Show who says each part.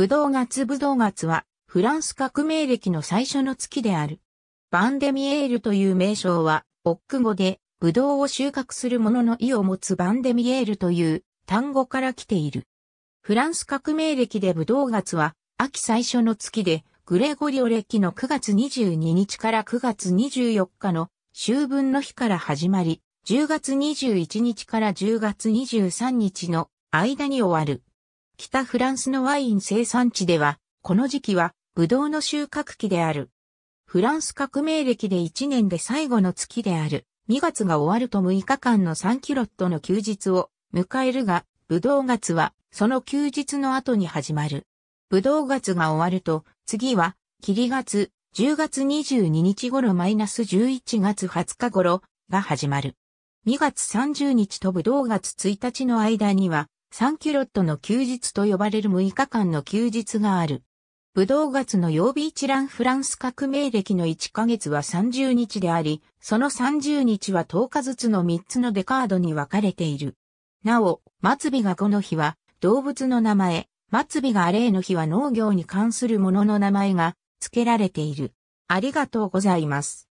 Speaker 1: ブドウ月ブドウ月は、フランス革命歴の最初の月である。バンデミエールという名称は、オック語で、ブドウを収穫する者の意を持つバンデミエールという単語から来ている。フランス革命歴でブドウ月は、秋最初の月で、グレゴリオ歴の9月22日から9月24日の秋分の日から始まり、10月21日から10月23日の間に終わる。北フランスのワイン生産地では、この時期は、ブドウの収穫期である。フランス革命歴で1年で最後の月である、2月が終わると6日間の3キロットの休日を迎えるが、ブドウ月は、その休日の後に始まる。ブドウ月が終わると、次は、霧月、10月22日頃マイナス11月20日頃が始まる。2月30日とブドウ月1日の間には、サンキュロットの休日と呼ばれる6日間の休日がある。ブドウ月の曜日一覧フランス革命歴の1ヶ月は30日であり、その30日は10日ずつの3つのデカードに分かれている。なお、末尾がこの日は動物の名前、末尾がアレーの日は農業に関するものの名前が付けられている。ありがとうございま
Speaker 2: す。